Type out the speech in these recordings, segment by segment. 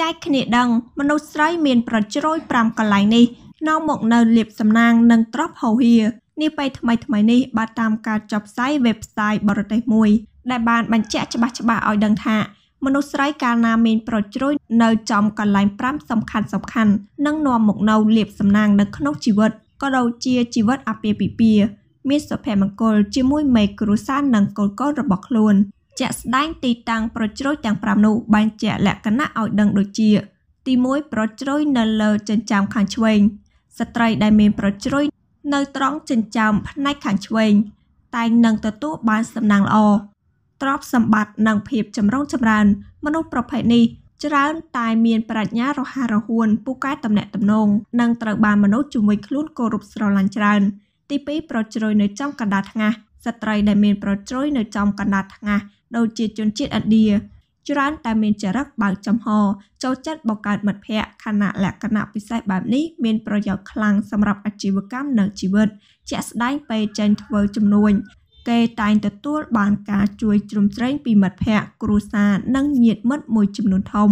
ចែកគ្នាដឹងមនុស្សស្រីមាន ប្រជ្រោយ5កន្លែងនេះនាំមកនៅលៀបសំណាងនិងត្រប់ហោហៀនេះពេលថ្មីថ្មីនេះបាទតាមការចុះផ្សាយ website បរទេសមួយ ដែលបានបញ្ជាក់ច្បាស់ច្បាស់ឲ្យដឹងថា មនុស្សស្រីកាលណាមានប្រជ្រួយនៅចំកន្លែង5សំខាន់សំខាន់នឹងនាំមកនៅលៀបសំណាងនៅក្នុងជីវិតក៏ដូចជាជីវិតអាពាហ៍ពិពាហ៍មានសុភមង្គលជាមួយមេគ្រួសារនិងកូនកូនរបស់ខ្លួនជាក់ស្ដែងទីតាំងប្រជ្រោយទាំង5នោះបែងចែកលក្ខណៈឲ្យដឹងដូចជា ទី1ប្រជ្រោយនៅលើចិញ្ចើមខាងឆ្វេងស្ត្រីដែលមានប្រជ្រោយនៅត្រង់ចិញ្ចើមផ្នែកខាងឆ្វេងតែងនឹងទទួលបានសំណាងល្អទ្រព្យសម្បត្តិនិង ភាពចម្រុងចម្រើន មនុស្សប្រភេទនេះច្រើនតែមានប្រាជ្ញារហ័សរហួនពូកែតំណែងតំណងនិងត្រូវបានមនុស្សជាមួយខ្លួនគោរពស្រឡាញ់ច្រើន ទី2ប្រជ្រោយនៅចំកណ្ដាលថ្ងាសស្ត្រីដែលមានប្រជ្រោយនៅចំកណ្ដាលថ្ងាសដូចជាជនជាតិឥណ្ឌាច្រើនតែមានចរិតបើកចំហចូលចិត្តបង្កើតមិត្តភ័ក្តិខណៈលក្ខណៈពិសេសបែបនេះមានប្រយោជន៍ខ្លាំងសម្រាប់អាជីវកម្មនិងជីវិត ជាក់ស្ដែងពេលចេញធ្វើជំនួញគេតែងទទួលបានការជួយ ជ្រោមជ្រែងពីមិត្តភ័ក្តិគ្រួសារនិងញាតិមិត្តមួយ ចំនួនធំ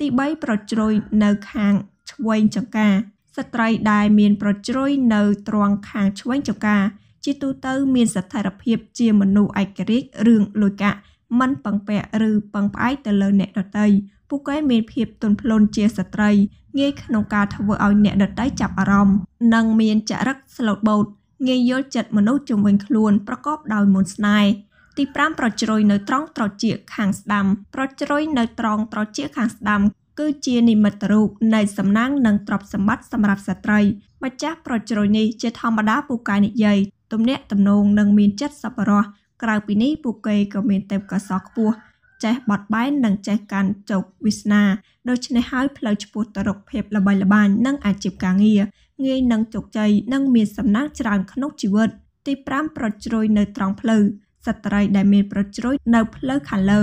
ទី3ប្រជ្រោយនៅខាងឆ្វេងចង្កាស្ត្រីដែលមានប្រជ្រោយនៅទ្រង់ខាងឆ្វេងចង្កាជាទូទៅមានស្ថិរភាពជាមនុស្សឯករាជ្យរឿងលុយកាក់មិនពឹងពាក់ឬពឹងផ្អែកទៅលើអ្នកដតីពួកគេមានភាពទន់ភ្លន់ជាស្ត្រីងាយក្នុងការធ្វើឲ្យអ្នកដតីចាប់អារម្មណ៍និងមានចរិតស្លូតបូតងាយយល់ចិត្តមនុស្សជំនាញខ្លួនប្រកបដោយមន្តស្នេហ៍ទី5ប្រជ្រុយនៅត្រង់ត្រចៀកខាងស្ដាំប្រជ្រុយនៅត្រង់ត្រចៀកខាងស្ដាំ គឺជានិមិត្តរូបនៃសំណាងនិងទ្រព្យសម្បត្តិសម្រាប់ស្ត្រីម្ចាស់ប្រជ្រុយនេះជាធម្មតាពូកែនិយាយទំនាក់ទំនងនិងមានចិត្តសប្បុរសក្រៅពីនេះពួកគេក៏មានទេពកោសល្យខ្ពស់ចេះបត់បែននិងចេះកាន់ជោគវាសនាដូច្នេះហើយផ្លូវឆ្ពោះទៅរកភាពល្បីល្បាញនិងអាជីពការងារងាយនឹងជោគជ័យនិងមានសំណាងច្រើនក្នុងជីវិតទី5ប្រជ្រួយនៅត្រង់ផ្លូវស្ត្រីដែលមានប្រជ្រួយនៅផ្លូវខាងលើ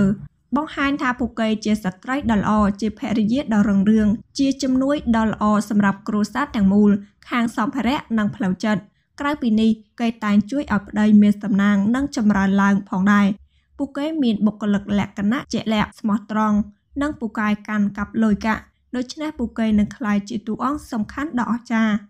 បង្ហាញថាពួកគេជាស្ត្រីដ៏ល្អជាភរិយាដ៏រុងរឿងជាជំនួយដ៏ល្អសម្រាប់គ្រួសារទាំងមូលខាងសម្ភារៈនិងផ្លូវចិត្តក្រៅពីនេះគេតែងជួយឲ្យប្តីមានសំណាងនិងចម្រើនឡើងផងដែរពួកគេមានបុគ្គលិកលក្ខណៈជាក់លាក់ស្មោះត្រង់និងពូកែកាន់កាប់លុយកាក់ដូច្នេះពួកគេនឹងក្លាយជាតួអង្គសំខាន់ដ៏អស្ចារ្យ